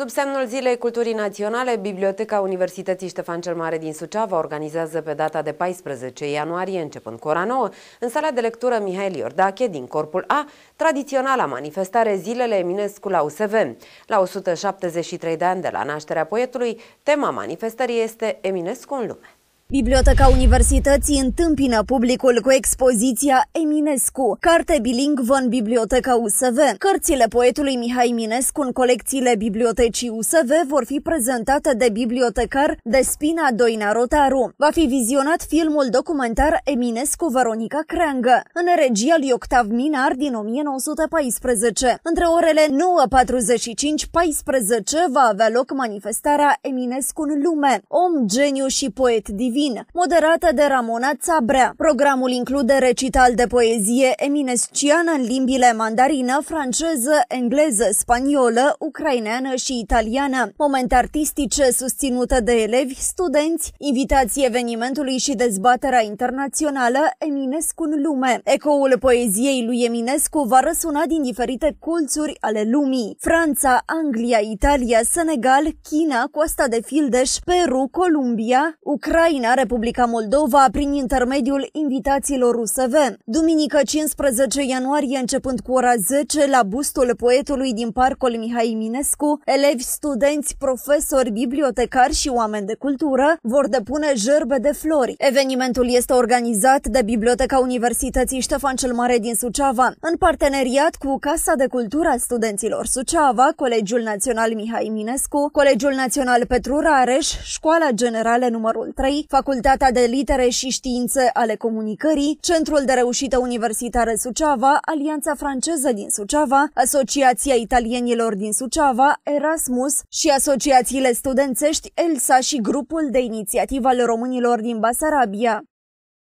Sub semnul Zilei Culturii Naționale, Biblioteca Universității Ștefan cel Mare din Suceava organizează pe data de 14 ianuarie, începând cu ora 9, în sala de lectură Mihail Iordache din Corpul A, tradiționala manifestare Zilele Eminescu la USV. La 173 de ani de la nașterea poetului, tema manifestării este Eminescu în lume. Biblioteca Universității întâmpină publicul cu expoziția Eminescu, carte bilingvă în Biblioteca USV. Cărțile poetului Mihai Minescu în colecțiile Bibliotecii USV vor fi prezentate de bibliotecar Despina Doina Rotaru. Va fi vizionat filmul documentar Eminescu Veronica Creangă, în regia lui Octav Minar din 1914. Între orele 9.45-14 va avea loc manifestarea Eminescu în lume, om, geniu și poet divin Divin, moderată de Ramona Țabrea. Programul include recital de poezie eminesciană în limbile mandarină, franceză, engleză, spaniolă, ucraineană și italiană, momente artistice susținute de elevi, studenți, invitații evenimentului și dezbaterea internațională Eminescu în lume. Ecoul poeziei lui Eminescu va răsuna din diferite colțuri ale lumii. Franța, Anglia, Italia, Senegal, China, Costa de Fildeș, Peru, Columbia, Ucraina, Ucraina, Republica Moldova prin intermediul invitațiilor USV. Duminică 15 ianuarie, începând cu ora 10, la bustul poetului din Parcul Mihai Minescu, elevi, studenți, profesori, bibliotecari și oameni de cultură vor depune jerbe de flori. Evenimentul este organizat de Biblioteca Universității Ștefan cel Mare din Suceava, în parteneriat cu Casa de Cultură a Studenților Suceava, Colegiul Național Mihai Minescu, Colegiul Național Petru Rareș, Școala Generală numărul 3, Facultatea de Litere și Științe ale Comunicării, Centrul de Reușită Universitară Suceava, Alianța Franceză din Suceava, Asociația Italienilor din Suceava, Erasmus și asociațiile studențești ELSA și Grupul de Inițiativă al Românilor din Basarabia.